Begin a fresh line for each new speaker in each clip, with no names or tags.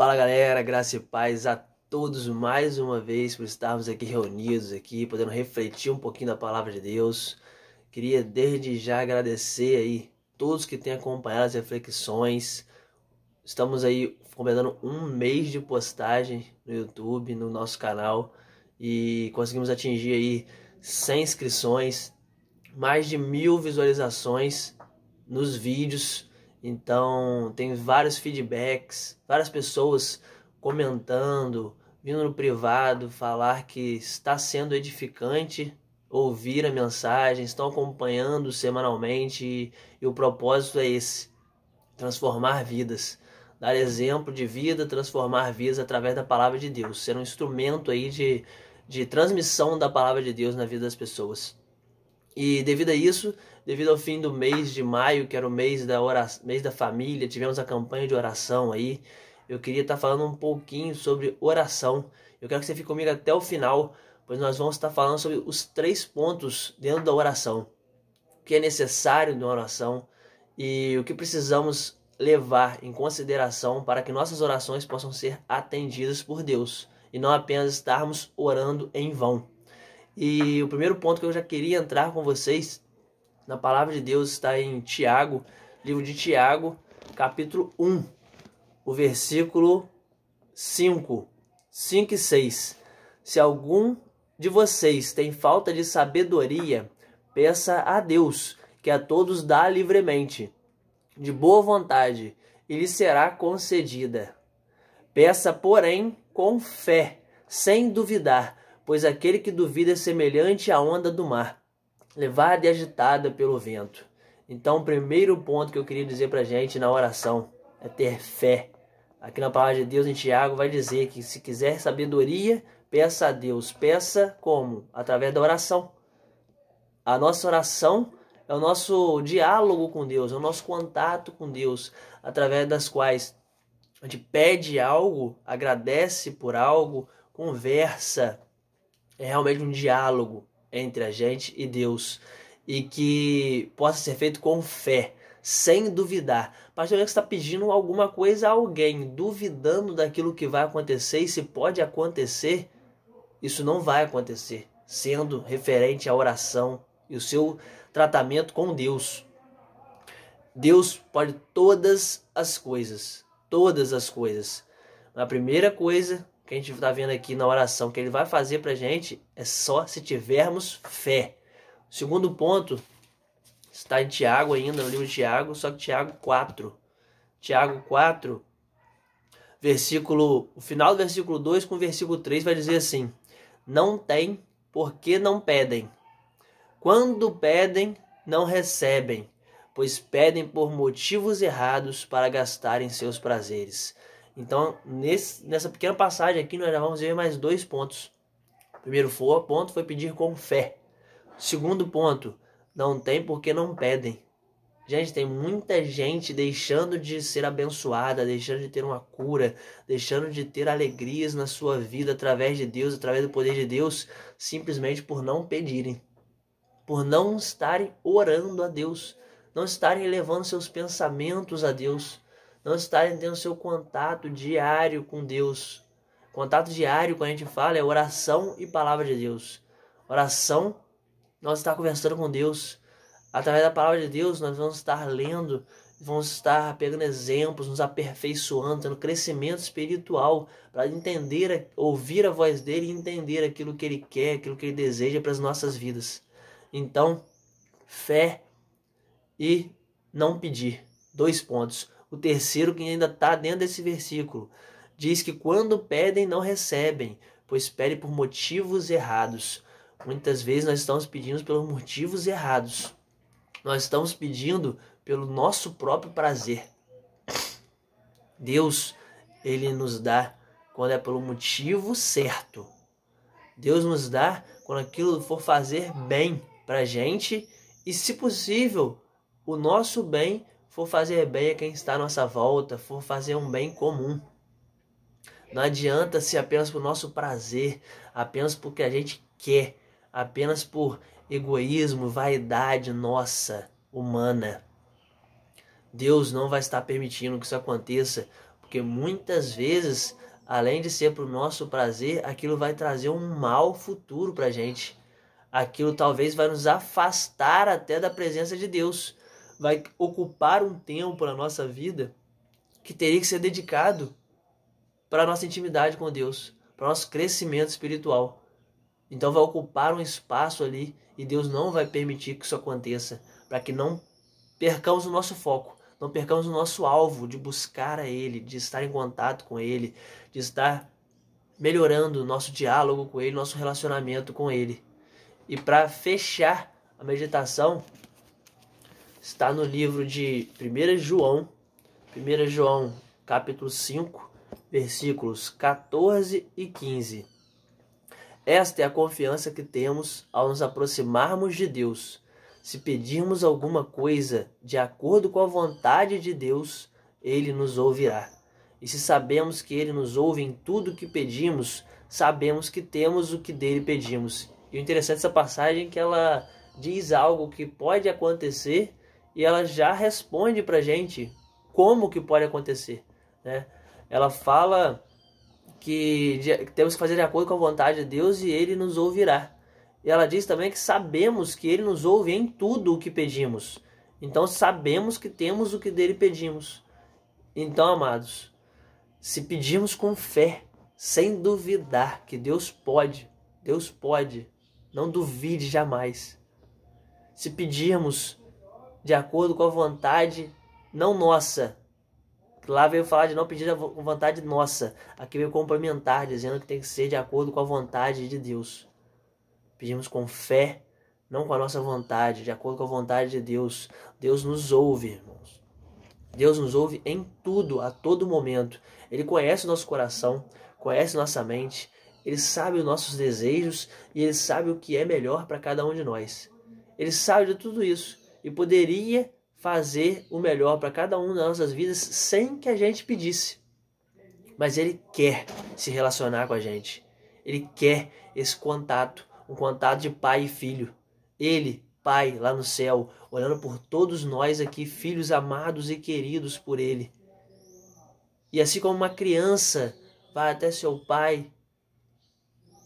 Fala galera, graça e paz a todos mais uma vez por estarmos aqui reunidos aqui, podendo refletir um pouquinho da palavra de Deus. Queria desde já agradecer aí todos que têm acompanhado as reflexões. Estamos aí completando um mês de postagem no YouTube, no nosso canal e conseguimos atingir aí 100 inscrições, mais de mil visualizações nos vídeos então, tem vários feedbacks, várias pessoas comentando, vindo no privado falar que está sendo edificante ouvir a mensagem, estão acompanhando semanalmente e, e o propósito é esse: transformar vidas, dar exemplo de vida, transformar vidas através da palavra de Deus, ser um instrumento aí de, de transmissão da palavra de Deus na vida das pessoas. E devido a isso, devido ao fim do mês de maio, que era o mês da oração, mês da família, tivemos a campanha de oração aí. Eu queria estar tá falando um pouquinho sobre oração. Eu quero que você fique comigo até o final, pois nós vamos estar tá falando sobre os três pontos dentro da oração, o que é necessário de uma oração e o que precisamos levar em consideração para que nossas orações possam ser atendidas por Deus e não apenas estarmos orando em vão. E o primeiro ponto que eu já queria entrar com vocês na palavra de Deus está em Tiago, livro de Tiago, capítulo 1, o versículo 5, 5 e 6. Se algum de vocês tem falta de sabedoria, peça a Deus, que a todos dá livremente, de boa vontade, e lhe será concedida. Peça, porém, com fé, sem duvidar, pois aquele que duvida é semelhante à onda do mar, levada e agitada pelo vento. Então, o primeiro ponto que eu queria dizer para a gente na oração é ter fé. Aqui na palavra de Deus, em Tiago, vai dizer que se quiser sabedoria, peça a Deus. Peça como? Através da oração. A nossa oração é o nosso diálogo com Deus, é o nosso contato com Deus, através das quais a gente pede algo, agradece por algo, conversa, é realmente um diálogo entre a gente e Deus e que possa ser feito com fé, sem duvidar. Pastor você está pedindo alguma coisa a alguém, duvidando daquilo que vai acontecer e se pode acontecer, isso não vai acontecer, sendo referente à oração e o seu tratamento com Deus. Deus pode todas as coisas, todas as coisas. A primeira coisa que a gente está vendo aqui na oração que ele vai fazer para a gente é só se tivermos fé. O segundo ponto está em Tiago ainda, no livro de Tiago, só que Tiago 4. Tiago 4, versículo, o final do versículo 2 com o versículo 3 vai dizer assim: Não tem porque não pedem. Quando pedem, não recebem, pois pedem por motivos errados para gastarem seus prazeres. Então, nesse, nessa pequena passagem aqui, nós já vamos ver mais dois pontos. Primeiro for, ponto foi pedir com fé. Segundo ponto, não tem porque não pedem. Gente, tem muita gente deixando de ser abençoada, deixando de ter uma cura, deixando de ter alegrias na sua vida através de Deus, através do poder de Deus, simplesmente por não pedirem, por não estarem orando a Deus, não estarem levando seus pensamentos a Deus nós estarem tendo seu contato diário com Deus. Contato diário, quando a gente fala, é oração e palavra de Deus. Oração, nós estamos conversando com Deus. Através da palavra de Deus, nós vamos estar lendo, vamos estar pegando exemplos, nos aperfeiçoando, tendo crescimento espiritual para entender, ouvir a voz dele e entender aquilo que ele quer, aquilo que ele deseja para as nossas vidas. Então, fé e não pedir. Dois pontos. O terceiro, que ainda está dentro desse versículo, diz que quando pedem, não recebem, pois pedem por motivos errados. Muitas vezes nós estamos pedindo pelos motivos errados. Nós estamos pedindo pelo nosso próprio prazer. Deus, ele nos dá quando é pelo motivo certo. Deus nos dá quando aquilo for fazer bem para gente e, se possível, o nosso bem for fazer bem a quem está à nossa volta, for fazer um bem comum. Não adianta ser apenas por nosso prazer, apenas porque a gente quer, apenas por egoísmo, vaidade nossa, humana. Deus não vai estar permitindo que isso aconteça, porque muitas vezes, além de ser para o nosso prazer, aquilo vai trazer um mal futuro para a gente. Aquilo talvez vai nos afastar até da presença de Deus vai ocupar um tempo na nossa vida que teria que ser dedicado para a nossa intimidade com Deus, para o nosso crescimento espiritual. Então vai ocupar um espaço ali e Deus não vai permitir que isso aconteça, para que não percamos o nosso foco, não percamos o nosso alvo de buscar a Ele, de estar em contato com Ele, de estar melhorando o nosso diálogo com Ele, nosso relacionamento com Ele. E para fechar a meditação, está no livro de 1 João, 1 João capítulo 5, versículos 14 e 15. Esta é a confiança que temos ao nos aproximarmos de Deus. Se pedirmos alguma coisa de acordo com a vontade de Deus, ele nos ouvirá. E se sabemos que ele nos ouve em tudo que pedimos, sabemos que temos o que dele pedimos. E o interessante dessa passagem é que ela diz algo que pode acontecer e ela já responde para gente como que pode acontecer, né? Ela fala que temos que fazer de acordo com a vontade de Deus e Ele nos ouvirá. E ela diz também que sabemos que Ele nos ouve em tudo o que pedimos. Então sabemos que temos o que dele pedimos. Então, amados, se pedirmos com fé, sem duvidar que Deus pode, Deus pode, não duvide jamais. Se pedirmos de acordo com a vontade não nossa. Lá veio falar de não pedir a vontade nossa. Aqui veio complementar, dizendo que tem que ser de acordo com a vontade de Deus. Pedimos com fé, não com a nossa vontade, de acordo com a vontade de Deus. Deus nos ouve, irmãos. Deus nos ouve em tudo, a todo momento. Ele conhece o nosso coração, conhece nossa mente, ele sabe os nossos desejos e ele sabe o que é melhor para cada um de nós. Ele sabe de tudo isso e poderia fazer o melhor para cada um das nossas vidas sem que a gente pedisse. Mas Ele quer se relacionar com a gente. Ele quer esse contato, um contato de pai e filho. Ele, Pai, lá no céu, olhando por todos nós aqui, filhos amados e queridos por Ele. E assim como uma criança vai até seu pai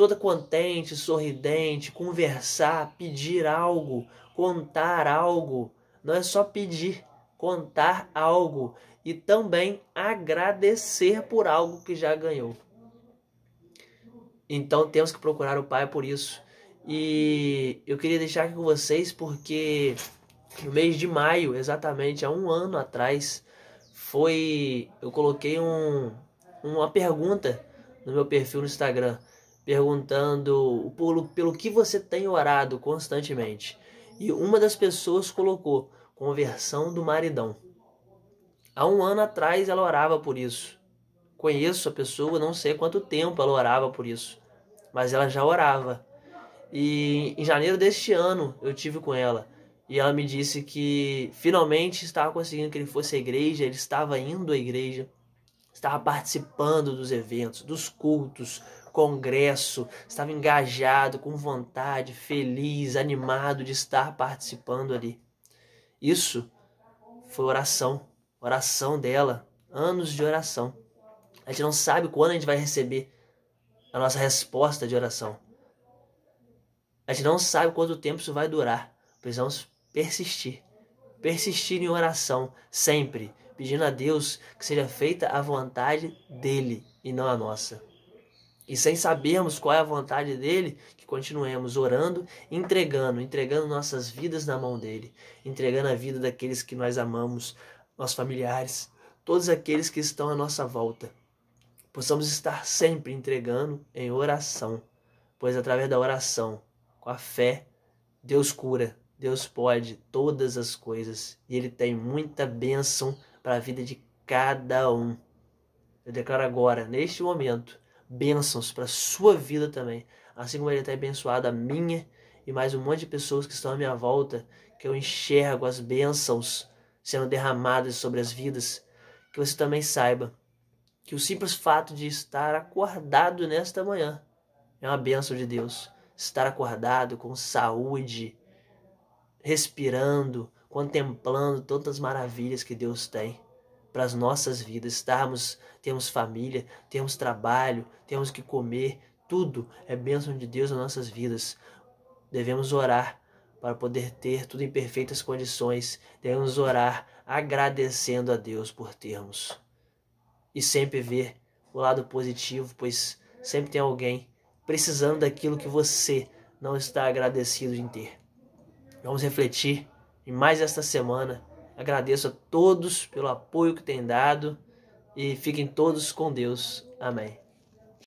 toda contente, sorridente, conversar, pedir algo, contar algo. Não é só pedir, contar algo e também agradecer por algo que já ganhou. Então temos que procurar o Pai por isso. E eu queria deixar aqui com vocês porque no mês de maio, exatamente há um ano atrás, foi eu coloquei um, uma pergunta no meu perfil no Instagram perguntando pelo, pelo que você tem orado constantemente. E uma das pessoas colocou conversão do maridão. Há um ano atrás ela orava por isso. Conheço a pessoa, não sei quanto tempo ela orava por isso, mas ela já orava. E em janeiro deste ano eu tive com ela e ela me disse que finalmente estava conseguindo que ele fosse à igreja, ele estava indo à igreja, estava participando dos eventos, dos cultos, congresso, estava engajado, com vontade, feliz, animado de estar participando ali. Isso foi oração, oração dela, anos de oração. A gente não sabe quando a gente vai receber a nossa resposta de oração. A gente não sabe quanto tempo isso vai durar. Precisamos persistir. Persistir em oração, sempre, pedindo a Deus que seja feita a vontade dele e não a nossa e sem sabermos qual é a vontade dele, que continuemos orando, entregando, entregando nossas vidas na mão dele, entregando a vida daqueles que nós amamos, nossos familiares, todos aqueles que estão à nossa volta. Possamos estar sempre entregando em oração, pois através da oração, com a fé, Deus cura, Deus pode todas as coisas e Ele tem muita bênção para a vida de cada um. Eu declaro agora, neste momento, bênçãos para a sua vida também, assim como Ele tem abençoado a minha e mais um monte de pessoas que estão à minha volta, que eu enxergo as bênçãos sendo derramadas sobre as vidas, que você também saiba que o simples fato de estar acordado nesta manhã é uma bênção de Deus. Estar acordado com saúde, respirando, contemplando tantas maravilhas que Deus tem para as nossas vidas, estarmos, temos família, temos trabalho, temos que comer, tudo é bênção de Deus nas nossas vidas. Devemos orar para poder ter tudo em perfeitas condições, devemos orar agradecendo a Deus por termos. E sempre ver o lado positivo, pois sempre tem alguém precisando daquilo que você não está agradecido em ter. Vamos refletir em mais esta semana Agradeço a todos pelo apoio que têm dado e fiquem todos com Deus. Amém.